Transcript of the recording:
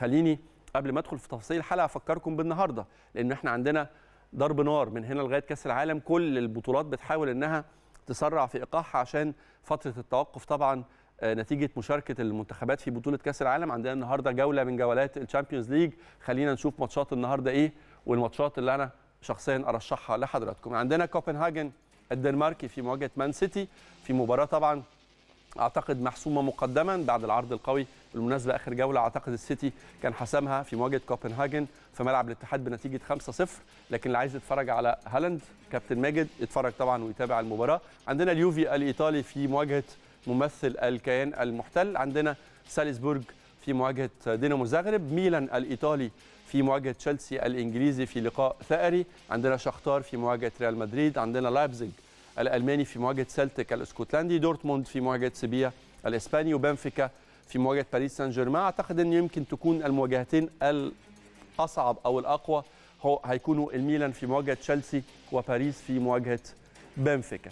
خليني قبل ما ادخل في تفاصيل الحلقه افكركم بالنهارده لان احنا عندنا ضرب نار من هنا لغايه كاس العالم كل البطولات بتحاول انها تسرع في ايقاعها عشان فتره التوقف طبعا آه، نتيجه مشاركه المنتخبات في بطوله كاس العالم عندنا النهارده جوله من جولات الشامبيونز ليج خلينا نشوف ماتشات النهارده ايه والماتشات اللي انا شخصيا ارشحها لحضراتكم عندنا كوبنهاجن الدنماركي في مواجهه مان سيتي في مباراه طبعا اعتقد محسومه مقدما بعد العرض القوي بالمناسبه اخر جوله اعتقد السيتي كان حسمها في مواجهه كوبنهاجن في ملعب الاتحاد بنتيجه 5-0 لكن اللي عايز يتفرج على هالاند كابتن ماجد يتفرج طبعا ويتابع المباراه عندنا اليوفي الايطالي في مواجهه ممثل الكيان المحتل عندنا سالزبورج في مواجهه دينامو زغرب ميلان الايطالي في مواجهه تشيلسي الانجليزي في لقاء ثأري عندنا شختار في مواجهه ريال مدريد عندنا لايبزيج الالماني في مواجهه سلتك الاسكتلندي دورتموند في مواجهه سيبيا الاسباني وبنفيكا في مواجهه باريس سان جيرمان اعتقد ان يمكن تكون المواجهتين الاصعب او الاقوى هو هيكونوا الميلان في مواجهه تشيلسي وباريس في مواجهه بنفيكا